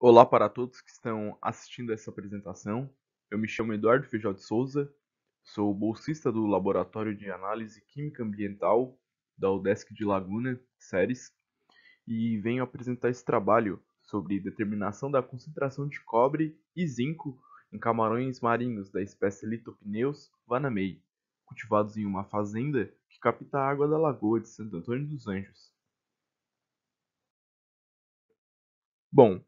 Olá para todos que estão assistindo essa apresentação. Eu me chamo Eduardo Feijó de Souza, sou bolsista do Laboratório de Análise Química Ambiental da UDESC de Laguna, Séries, e venho apresentar esse trabalho sobre determinação da concentração de cobre e zinco em camarões marinhos da espécie Litopneus vanamei, cultivados em uma fazenda que capta a água da lagoa de Santo Antônio dos Anjos. Bom,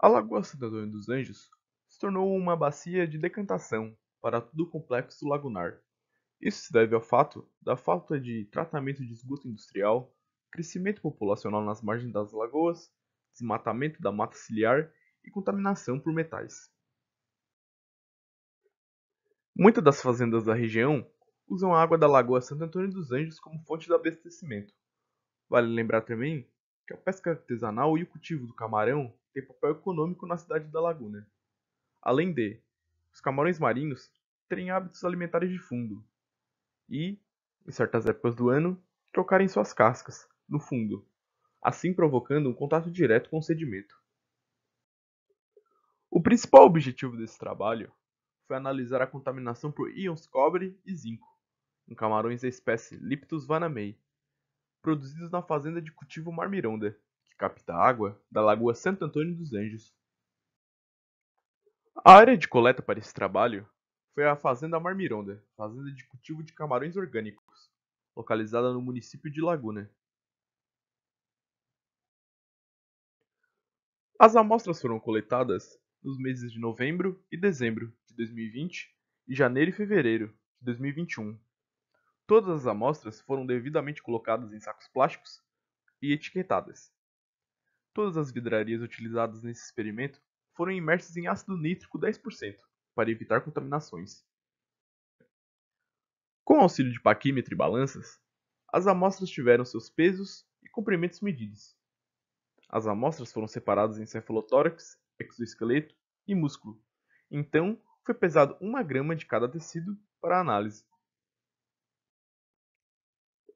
a Lagoa Cidadã dos Anjos se tornou uma bacia de decantação para todo o complexo lagunar. Isso se deve ao fato da falta de tratamento de esgoto industrial, crescimento populacional nas margens das lagoas, desmatamento da mata ciliar e contaminação por metais. Muitas das fazendas da região usam a água da Lagoa Santo Antônio dos Anjos como fonte de abastecimento. Vale lembrar também que a pesca artesanal e o cultivo do camarão tem papel econômico na cidade da Laguna. Além de, os camarões marinhos terem hábitos alimentares de fundo e, em certas épocas do ano, trocarem suas cascas, no fundo, assim provocando um contato direto com o sedimento. O principal objetivo desse trabalho foi analisar a contaminação por íons cobre e zinco em camarões da espécie Liptus vanamei, produzidos na fazenda de cultivo Marmironda, capta água da Lagoa Santo Antônio dos Anjos. A área de coleta para esse trabalho foi a Fazenda Marmironda, fazenda de cultivo de camarões orgânicos, localizada no município de Laguna. As amostras foram coletadas nos meses de novembro e dezembro de 2020 e janeiro e fevereiro de 2021. Todas as amostras foram devidamente colocadas em sacos plásticos e etiquetadas. Todas as vidrarias utilizadas nesse experimento foram imersas em ácido nítrico 10% para evitar contaminações. Com auxílio de paquímetro e balanças, as amostras tiveram seus pesos e comprimentos medidos. As amostras foram separadas em cefalotórax, exoesqueleto e músculo. Então, foi pesado 1 grama de cada tecido para análise.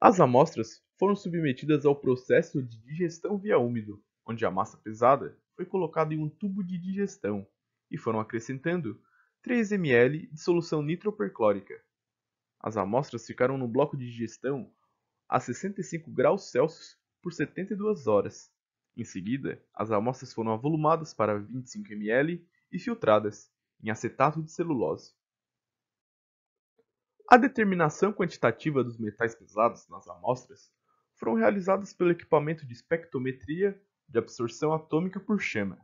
As amostras foram submetidas ao processo de digestão via úmido, onde a massa pesada foi colocada em um tubo de digestão e foram acrescentando 3 ml de solução nitroperclórica. As amostras ficaram no bloco de digestão a 65 graus Celsius por 72 horas. Em seguida, as amostras foram avolumadas para 25 ml e filtradas em acetato de celulose. A determinação quantitativa dos metais pesados nas amostras foram realizadas pelo equipamento de espectrometria de absorção atômica por chama.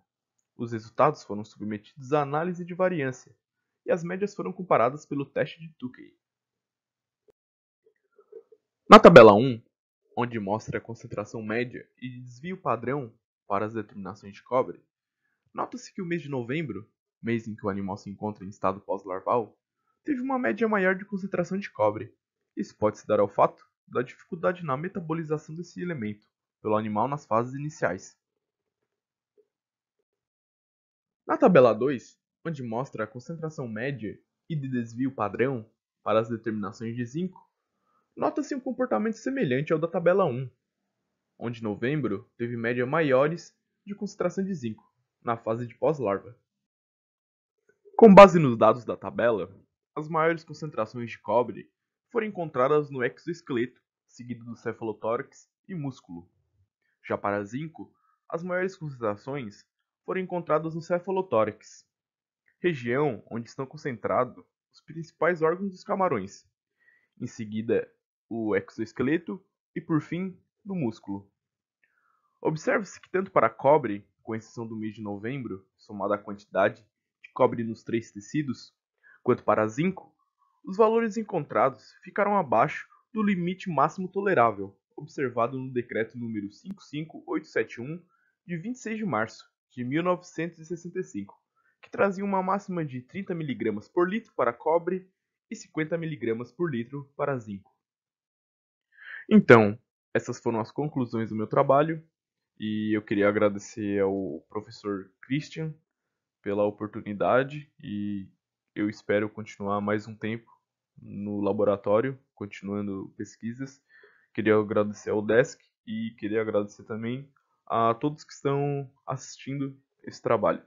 Os resultados foram submetidos à análise de variância, e as médias foram comparadas pelo teste de Tukey. Na tabela 1, onde mostra a concentração média e desvio padrão para as determinações de cobre, nota-se que o mês de novembro, mês em que o animal se encontra em estado pós-larval, teve uma média maior de concentração de cobre. Isso pode se dar ao fato da dificuldade na metabolização desse elemento, pelo animal nas fases iniciais. Na tabela 2, onde mostra a concentração média e de desvio padrão para as determinações de zinco, nota-se um comportamento semelhante ao da tabela 1, onde novembro teve médias maiores de concentração de zinco, na fase de pós-larva. Com base nos dados da tabela, as maiores concentrações de cobre foram encontradas no exoesqueleto, seguido do cefalotórax e músculo. Já para zinco, as maiores concentrações foram encontradas no cefalotórax, região onde estão concentrados os principais órgãos dos camarões, em seguida o exoesqueleto e, por fim, no músculo. observe se que tanto para cobre, com exceção do mês de novembro, somada à quantidade de cobre nos três tecidos, quanto para zinco, os valores encontrados ficaram abaixo do limite máximo tolerável, observado no decreto número 55871 de 26 de março de 1965, que trazia uma máxima de 30 mg por litro para cobre e 50 mg por litro para zinco. Então, essas foram as conclusões do meu trabalho e eu queria agradecer ao professor Christian pela oportunidade e eu espero continuar mais um tempo no laboratório, continuando pesquisas Queria agradecer ao Desk e queria agradecer também a todos que estão assistindo esse trabalho.